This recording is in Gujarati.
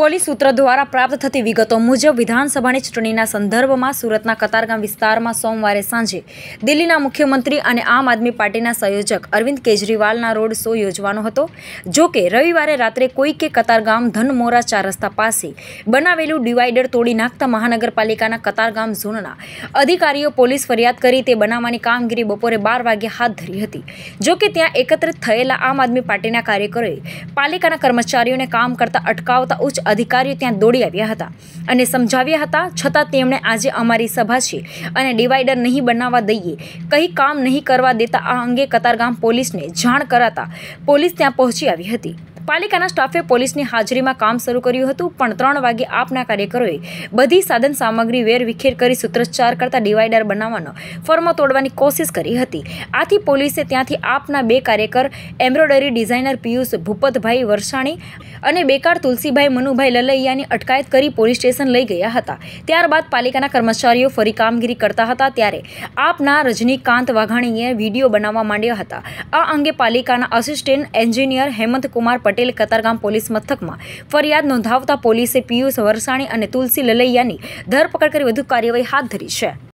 પોલીસ સૂત્ર દ્વારા પ્રાપ્ત થતી વિગતો મુજબ વિધાનસભાની ચૂંટણીના સંદર્ભમાં સુરતના કતારગામ વિસ્તારમાં સોમવારે સાંજે દિલ્હીના મુખ્યમંત્રી અને આમ આદમી પાર્ટીના સંયોજક અરવિંદ કેજરીવાલના રોડ શો યોજવાનો હતો જો કે રવિવારે રાત્રે કોઈકે કતારગામ ધનમોરા ચાર રસ્તા પાસે બનાવેલું ડિવાઈડર તોડી નાખતા મહાનગરપાલિકાના કતારગામ ઝોનના અધિકારીઓ પોલીસ ફરિયાદ કરી તે બનાવવાની કામગીરી બપોરે બાર વાગ્યે હાથ ધરી હતી જો કે ત્યાં એકત્રિત થયેલા આમ આદમી પાર્ટીના કાર્યકરોએ પાલિકાના કર્મચારીઓને કામ કરતા અટકાવતા ઉચ્ચ અધિકારીઓ ત્યાં દોડી આવ્યા હતા અને સમજાવ્યા હતા છતાં તેમણે આજે અમારી સભા છે અને ડિવાઈડર નહીં બનાવવા દઈએ કંઈ કામ નહીં કરવા દેતા આ અંગે કતારગામ પોલીસને જાણ કરાતા પોલીસ ત્યાં પહોંચી આવી હતી પાલિકાના સ્ટાફે પોલીસની હાજરીમાં કામ શરૂ કર્યું હતું પણ ત્રણ વાગે આપના કાર્યકરોએ બધી સાધન સામગ્રી વેર વિખેર કરી સૂત્રોચ્ચાર કરતા ડિવાઈડર બનાવવાનો ફર્મો તોડવાની કોશિશ કરી હતી આથી પોલીસે ત્યાંથી આપના બે કાર્યકર એમ્બ્રોડરી ડિઝાઇનર પિયુષ ભૂપતભાઈ વરસાણી અને બેકાર તુલસીભાઈ મનુભાઈ લલૈયાની અટકાયત કરી પોલીસ સ્ટેશન લઈ ગયા હતા ત્યારબાદ પાલિકાના કર્મચારીઓ ફરી કામગીરી કરતા હતા ત્યારે આપના રજનીકાંત વાઘાણીએ વિડીયો બનાવવા માંડ્યા હતા આ અંગે પાલિકાના assistant engineer Hemant Kumar Patel Patel Katargam police મથકમાં ફરિયાદ નોંધાવતા પોલીસે પિયુષ વરસાણી અને તુલસી લલૈયાની ધરપકડ કરી વધુ કાર્યવાહી હાથ ધરી છે